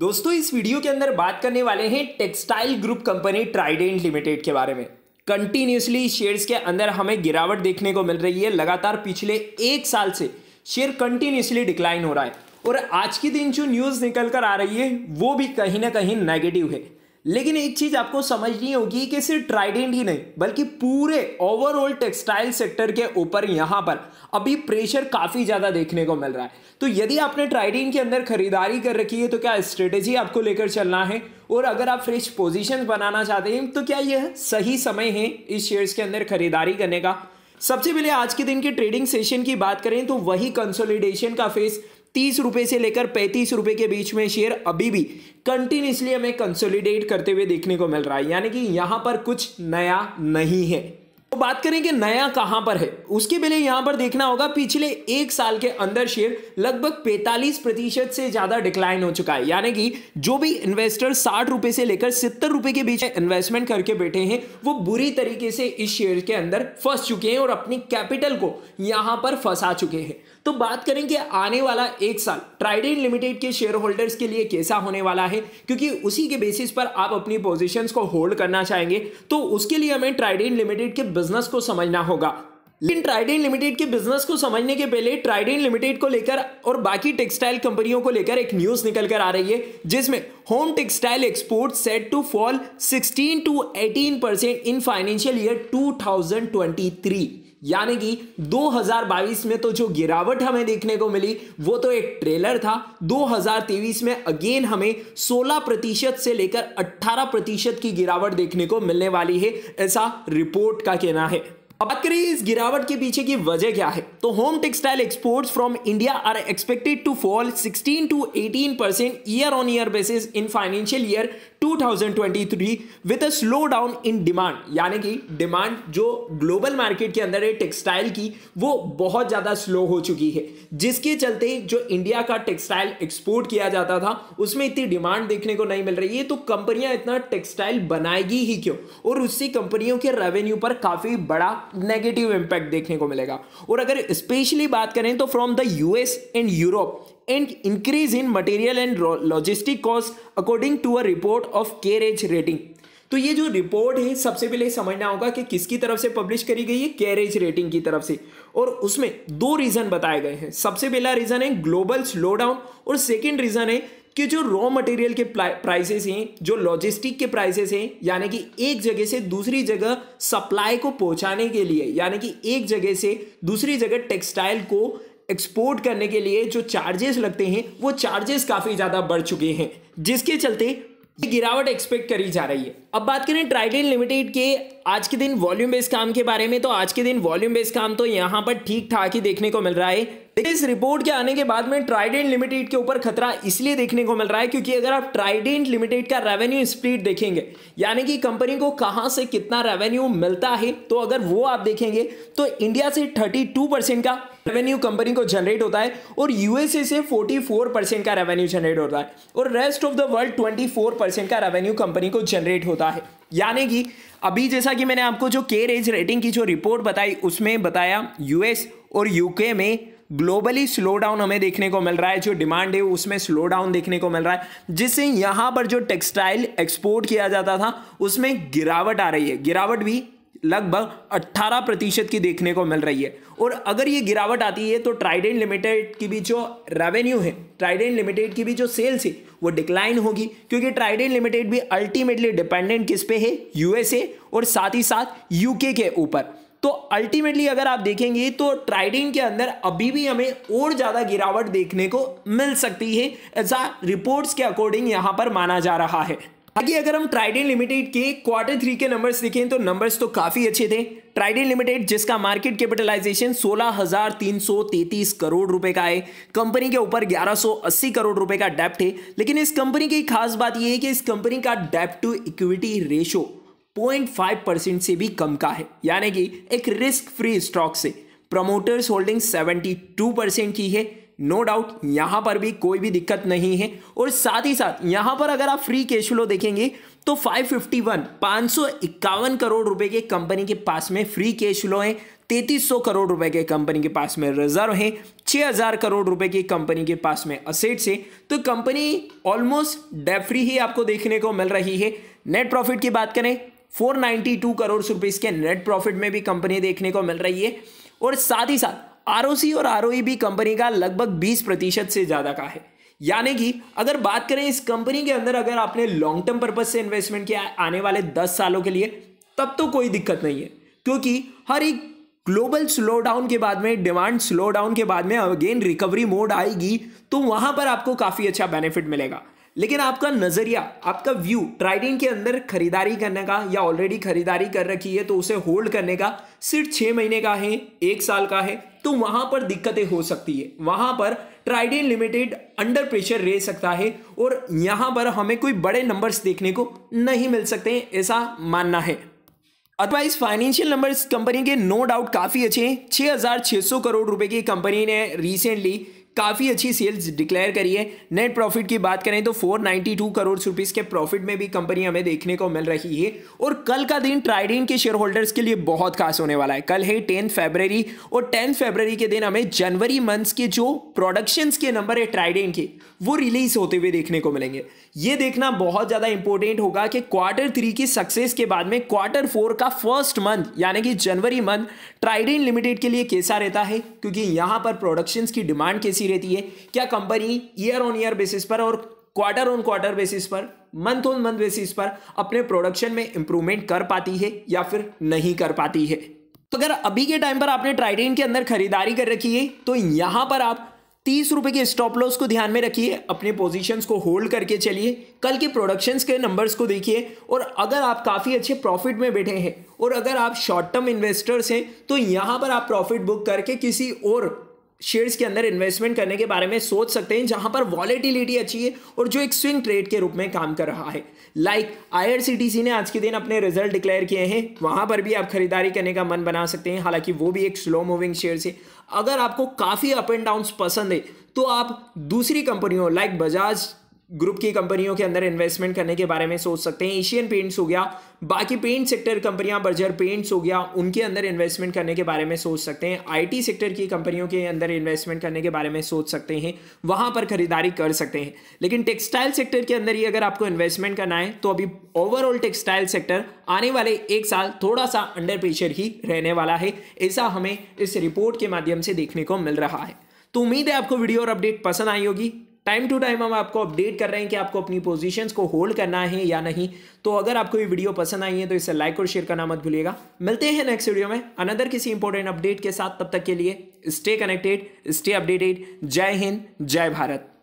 दोस्तों इस वीडियो के अंदर बात करने वाले हैं textile group company Trident limited के बारे में कंटिन्यूसली शेयर्स के अंदर हमें गिरावट देखने को मिल रही है लगातार पिछले एक साल से शेयर कंटिन्यूसली डिक्लाइन हो रहा है और आज के दिन जो न्यूज़ निकल कर आ रही है वो भी कहीं ना कहीं नेगेटिव है लेकिन एक चीज आपको समझनी होगी कि सिर्फ ट्राइडेंट ही नहीं बल्कि पूरे ओवरऑल टेक्सटाइल सेक्टर के ऊपर यहां पर अभी प्रेशर काफी ज्यादा देखने को मिल रहा है तो यदि आपने ट्राइडेंट के अंदर खरीदारी कर रखी है तो क्या स्ट्रेटेजी आपको लेकर चलना है और अगर आप फ्रेश पोजिशन बनाना चाहते हैं तो क्या यह सही समय है इस शेयर्स के अंदर खरीदारी करने का सबसे पहले आज के दिन के ट्रेडिंग सेशन की बात करें तो वही कंसोलिडेशन का फेस तीस रुपए से लेकर पैंतीस रुपए के बीच में शेयर अभी भी कंटिन्यूसली हमें कंसोलिडेट करते हुए देखने को मिल रहा है यानी कि यहां पर कुछ नया नहीं है तो बात करें कि नया कहां पर है उसके पहले यहां पर देखना होगा पिछले एक साल के अंदर शेयर लगभग 45 प्रतिशत से ज्यादा डिक्लाइन हो चुका है यानी कि जो भी इन्वेस्टर साठ रुपए से लेकर सत्तर रुपए के बीच इन्वेस्टमेंट करके बैठे हैं वो बुरी तरीके से इस शेयर के अंदर फंस चुके हैं और अपनी कैपिटल को यहां पर फंसा चुके हैं तो बात करें कि आने वाला एक साल ट्राइडेंट लिमिटेड के शेयर होल्डर्स के लिए कैसा होने वाला है क्योंकि उसी के बेसिस पर आप अपनी पोजिशन को होल्ड करना चाहेंगे तो उसके लिए हमें ट्राइडेंट लिमिटेड के बिजनेस को समझना होगा लेकिन ट्राइडेंट लिमिटेड के बिजनेस को समझने के पहले ट्राइडेंट लिमिटेड को लेकर और बाकी टेक्सटाइल कंपनियों को लेकर एक न्यूज निकल कर आ रही है जिसमें home textile export set to fall 16 to 18 percent in financial year 2023 यानी कि 2022 में तो जो गिरावट हमें देखने को मिली वो तो एक ट्रेलर था 2023 में अगेन हमें 16 प्रतिशत से लेकर 18 प्रतिशत की गिरावट देखने को मिलने वाली है ऐसा रिपोर्ट का कहना है अब बात करें इस गिरावट के पीछे की वजह क्या है तो home textile exports from India are expected to fall 16 to 18 percent year on year basis in financial year 2023 with a slow down in demand यानी कि डिमांड जो ग्लोबल मार्केट के अंदर है टेक्सटाइल की वो बहुत ज़्यादा स्लो हो चुकी है जिसके चलते जो इंडिया का टेक्सटाइल एक्सपोर्ट किया जाता था उसमें इतनी डिमांड देखने को नहीं मिल रही है तो कंपनियां इतना टेक्सटाइल बनाएगी ही क्यों और उससे कंपनियों के रेवेन्यू पर काफ़ी बड़ा नेगेटिव इम्पैक्ट देखने को मिलेगा और अगर स्पेशली बात करें तो from the US and Europe and increase in material and logistic cost according to a report of CareEdge rating तो ये जो रिपोर्ट है सबसे पहले समझना होगा कि किसकी तरफ से पब्लिश करी गई है कैरेज रेटिंग की तरफ से और उसमें दो रीज़न बताए गए हैं सबसे पहला रीज़न है ग्लोबल स्लोडाउन और सेकंड रीज़न है कि जो रॉ मटेरियल के प्राइसेस हैं जो लॉजिस्टिक के प्राइसेस हैं यानी कि एक जगह से दूसरी जगह सप्लाई को पहुंचाने के लिए यानी कि एक जगह से दूसरी जगह टेक्सटाइल को एक्सपोर्ट करने के लिए जो चार्जेस लगते हैं वो चार्जेस काफ़ी ज़्यादा बढ़ चुके हैं जिसके चलते गिरावट एक्सपेक्ट करी जा रही है अब बात करें ट्राइडेंट लिमिटेड के आज के दिन वॉल्यूम बेस्ड काम के बारे में तो आज के दिन वॉल्यूम बेस्ड काम तो यहाँ पर ठीक ठाक ही देखने को मिल रहा है इस रिपोर्ट के आने के बाद में ट्राइडेंट लिमिटेड के ऊपर खतरा इसलिए देखने को मिल रहा है क्योंकि अगर आप ट्राइडेंट लिमिटेड का रेवेन्यू स्प्लिट देखेंगे यानी कि कंपनी को कहां से कितना रेवेन्यू मिलता है तो अगर वो आप देखेंगे तो इंडिया से 32 परसेंट का रेवेन्यू कंपनी को जनरेट होता है और यूएसए से 44 परसेंट का रेवेन्यू जनरेट होता है और rest of the world 24 percent का रेवेन्यू कंपनी को जनरेट होता है यानी कि अभी जैसा कि मैंने आपको जो के रेज रेटिंग की जो रिपोर्ट बताई उसमें बताया यूएस और यूके में ग्लोबली स्लो डाउन हमें देखने को मिल रहा है जो डिमांड है उसमें स्लो डाउन देखने को मिल रहा है जिससे यहाँ पर जो टेक्सटाइल एक्सपोर्ट किया जाता था उसमें गिरावट आ रही है गिरावट भी लगभग 18 प्रतिशत की देखने को मिल रही है और अगर ये गिरावट आती है तो ट्राइडेंट लिमिटेड की भी जो रेवेन्यू है ट्राइडेंट लिमिटेड की भी जो सेल्स है वो डिक्लाइन होगी क्योंकि ट्राइडेंट लिमिटेड भी अल्टीमेटली डिपेंडेंट किस पे है यूएसए और साथ ही साथ यूके के ऊपर तो अल्टीमेटली अगर आप देखेंगे तो ट्राइडिंग के अंदर अभी भी हमें और ज़्यादा गिरावट देखने को मिल सकती है ऐसा रिपोर्ट्स के अकॉर्डिंग यहां पर माना जा रहा है आगे अगर हम ट्राइडेंट लिमिटेड के क्वार्टर थ्री के नंबर्स देखें तो नंबर्स तो काफ़ी अच्छे थे ट्राइडेंट लिमिटेड जिसका मार्केट कैपिटलाइजेशन 16,333 करोड़ रुपए का है कंपनी के ऊपर 1180 करोड़ रुपए का डेप्ट है लेकिन इस कंपनी की खास बात यह है कि इस कंपनी का डेप्ट टू इक्विटी रेशो 0.5 परसेंट से भी कम का है यानी कि एक रिस्क फ्री स्टॉक से प्रमोटर्स होल्डिंग 72 परसेंट की है नो no डाउट यहां पर भी कोई भी दिक्कत नहीं है और साथ ही साथ यहां पर अगर आप फ्री कैश फ्लो देखेंगे तो 551 551 करोड़ रुपए के कंपनी के पास में फ्री कैश फ्लो है 3300 करोड़ रुपए के कंपनी के पास में रिजर्व है 6000 करोड़ रुपए की कंपनी के पास में असेट्स है तो कंपनी ऑलमोस्ट डेफ्री ही आपको देखने को मिल रही है नेट प्रॉफिट की बात करें 492 करोड़ रुपए के नेट प्रॉफिट में भी कंपनी देखने को मिल रही है और साथ ही साथ आर और आर भी कंपनी का लगभग बीस प्रतिशत से ज़्यादा का है यानी कि अगर बात करें इस कंपनी के अंदर अगर आपने लॉन्ग टर्म पर्पज से इन्वेस्टमेंट किया आने वाले दस सालों के लिए तब तो कोई दिक्कत नहीं है क्योंकि हर एक ग्लोबल स्लो डाउन के बाद में डिमांड स्लो डाउन के बाद में अगेन रिकवरी मोड आएगी तो वहां पर आपको काफ़ी अच्छा बेनिफिट मिलेगा लेकिन आपका नज़रिया आपका व्यू ट्राइडिंग के अंदर खरीदारी करने का या ऑलरेडी खरीदारी कर रखी है तो उसे होल्ड करने का सिर्फ छः महीने का है एक साल का है तो वहां पर दिक्कतें हो सकती है वहां पर ट्राइडिन लिमिटेड अंडर प्रेशर रह सकता है और यहां पर हमें कोई बड़े नंबर्स देखने को नहीं मिल सकते ऐसा मानना है अदरवाइज फाइनेंशियल नंबर्स कंपनी के नो डाउट काफ़ी अच्छे हैं 6,600 करोड़ रुपए की कंपनी ने रिसेंटली काफ़ी अच्छी सेल्स डिक्लेयर करी है नेट प्रॉफिट की बात करें तो 492 करोड़ रुपीज़ के प्रॉफिट में भी कंपनी हमें देखने को मिल रही है और कल का दिन ट्राइडेन के शेयर होल्डर्स के लिए बहुत खास होने वाला है कल है टेंथ फेबररी और टेंथ फेबररी के दिन हमें जनवरी मंथ्स के जो प्रोडक्शंस के नंबर है ट्राइडेन के वो रिलीज होते हुए देखने को मिलेंगे ये देखना बहुत ज़्यादा इंपॉर्टेंट होगा कि क्वार्टर थ्री की सक्सेस के बाद में क्वार्टर फोर का फर्स्ट मंथ यानी कि जनवरी मंथ ट्राइडेन लिमिटेड के लिए कैसा रहता है क्योंकि यहाँ पर प्रोडक्शंस की डिमांड कैसी रहती है क्या company year on year basis पर और क्वार्टर ऑन क्वार्टर बेसिस पर मंथ ऑन मंथ बेसिस पर अपने प्रोडक्शन में इंप्रूवमेंट कर पाती है या फिर नहीं कर पाती है तो अगर अभी के टाइम पर आपने ट्राइडेंट के अंदर खरीदारी कर रखी है तो यहां पर आप तीस रुपए के स्टॉप लॉस को ध्यान में रखिए अपने पोजीशंस को होल्ड करके चलिए कल के प्रोडक्शंस के नंबर्स को देखिए और अगर आप काफ़ी अच्छे प्रॉफिट में बैठे हैं और अगर आप शॉर्ट टर्म इन्वेस्टर्स हैं तो यहाँ पर आप प्रॉफिट बुक करके किसी और शेयर्स के अंदर इन्वेस्टमेंट करने के बारे में सोच सकते हैं जहां पर वॉलेटिलिटी अच्छी है और जो एक स्विंग ट्रेड के रूप में काम कर रहा है लाइक आईआरसीटीसी ने आज के दिन अपने रिजल्ट डिक्लेयर किए हैं वहां पर भी आप खरीदारी करने का मन बना सकते हैं हालांकि वो भी एक स्लो मूविंग शेयर है अगर आपको काफ़ी अप एंड डाउन पसंद है तो आप दूसरी कंपनियों लाइक बजाज ग्रुप की कंपनियों के अंदर इन्वेस्टमेंट करने के बारे में सोच सकते हैं एशियन पेंट्स हो गया बाकी पेंट सेक्टर कंपनियां बर्जर पेंट्स हो गया उनके अंदर इन्वेस्टमेंट करने के बारे में सोच सकते हैं आईटी सेक्टर की कंपनियों के अंदर इन्वेस्टमेंट करने के बारे में सोच सकते हैं वहां पर खरीदारी कर सकते हैं लेकिन टेक्सटाइल सेक्टर के अंदर ही अगर आपको इन्वेस्टमेंट करना है तो अभी ओवरऑल टेक्सटाइल सेक्टर आने वाले एक साल थोड़ा सा अंडर प्रेशर ही रहने वाला है ऐसा हमें इस रिपोर्ट के माध्यम से देखने को मिल रहा है तो उम्मीद है आपको वीडियो और अपडेट पसंद आई होगी टाइम टू टाइम हम आपको अपडेट कर रहे हैं कि आपको अपनी पोजीशंस को होल्ड करना है या नहीं तो अगर आपको ये वीडियो पसंद आई है तो इसे लाइक और शेयर करना मत भूलिएगा मिलते हैं नेक्स्ट वीडियो में अनदर किसी इंपॉर्टेंट अपडेट के साथ तब तक के लिए स्टे कनेक्टेड स्टे अपडेटेड जय हिंद जय भारत